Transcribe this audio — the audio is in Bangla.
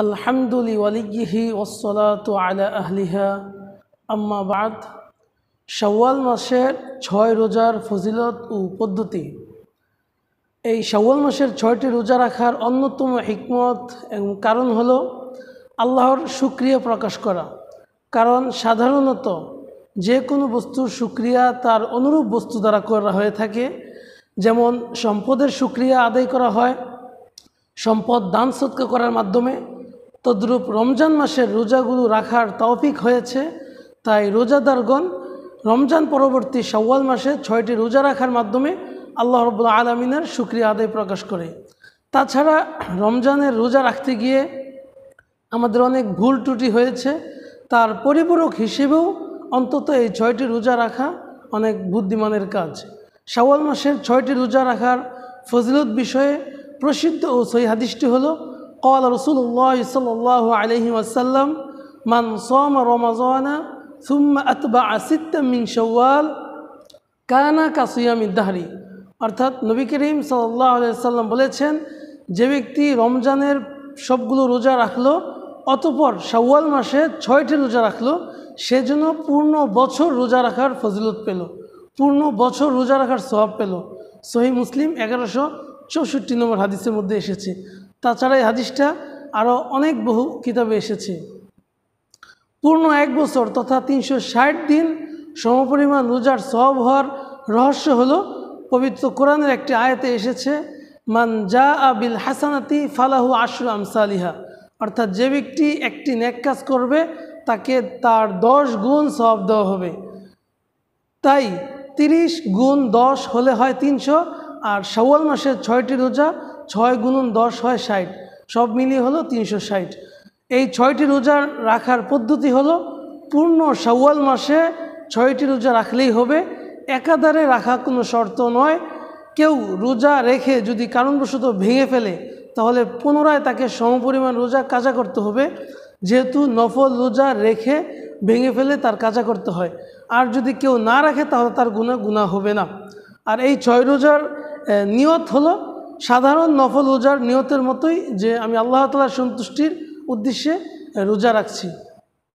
الحمد لوليه والصلاة على أهلها আম্মা বাদ শাওয়াল মাসের ছয় রোজার ফজিলত ও পদ্ধতি এই শাওয়াল মাসের ছয়টি রোজা রাখার অন্যতম হিকমত এবং কারণ হল আল্লাহর সুক্রিয়া প্রকাশ করা কারণ সাধারণত যে কোনো বস্তুর সুক্রিয়া তার অনুরূপ বস্তু দ্বারা করা হয়ে থাকে যেমন সম্পদের সুক্রিয়া আদায় করা হয় সম্পদ দান সৎকা করার মাধ্যমে তদ্রূপ রমজান মাসের রোজাগুলো রাখার তৌফিক হয়েছে তাই রোজাদারগণ রমজান পরবর্তী সওয়াল মাসে ছয়টি রোজা রাখার মাধ্যমে আল্লাহ রবুল্লা আলমিনের সুক্রিয়া আদায় প্রকাশ করে তাছাড়া রমজানের রোজা রাখতে গিয়ে আমাদের অনেক ভুল ত্রুটি হয়েছে তার পরিপূরক হিসেবেও অন্তত এই ছয়টি রোজা রাখা অনেক বুদ্ধিমানের কাজ সওয়াল মাসের ছয়টি রোজা রাখার ফজলত বিষয়ে প্রসিদ্ধ ও সই হলো قال رسول الله صلى الله عليه وسلم من صام رمضان ثم أتبع ستا من شوال كان كصيام الدهر অর্থাৎ নবী করিম সাল্লাহ সাল্লাম বলেছেন যে ব্যক্তি রমজানের সবগুলো রোজা রাখলো অতপর শাওয়াল মাসে ছয়টি রোজা রাখলো সেজন্য পূর্ণ বছর রোজা রাখার ফজিলত পেল পূর্ণ বছর রোজা রাখার স্বভাব পেল সহি মুসলিম এগারোশো চৌষট্টি নম্বর হাদিসের মধ্যে এসেছে তাছাড়া এই হাদিসটা আরও অনেক বহু কিতাবে এসেছে পূর্ণ এক বছর তথা তিনশো দিন সমপরিমাণ রোজার সব হওয়ার রহস্য হলো পবিত্র কোরআনের একটি আয়াতে এসেছে মান জা আবিল হাসানাতি ফালাহু আশুর আমসালিহা অর্থাৎ যে ব্যক্তি একটি ন্যাক কাজ করবে তাকে তার দশ গুণ সব দেওয়া হবে তাই তিরিশ গুণ দশ হলে হয় তিনশো আর সওয়াল মাসের ছয়টি রোজা ছয় গুণন দশ হয় ষাট সব মিলিয়ে হলো তিনশো ষাট এই ছয়টি রোজা রাখার পদ্ধতি হলো পূর্ণ সাওয়াল মাসে ছয়টি রোজা রাখলেই হবে একাধারে রাখা কোনো শর্ত নয় কেউ রোজা রেখে যদি কারণবশত ভেঙে ফেলে তাহলে পুনরায় তাকে সমপরিমাণ রোজা কাজা করতে হবে যেহেতু নফল রোজা রেখে ভেঙে ফেলে তার কাজা করতে হয় আর যদি কেউ না রাখে তাহলে তার গুণা গুণা হবে না আর এই ছয় রোজার নিয়ত হলো সাধারণ নফল রোজার নিয়তের মতোই যে আমি আল্লাহ তালার সন্তুষ্টির উদ্দেশ্যে রোজা রাখছি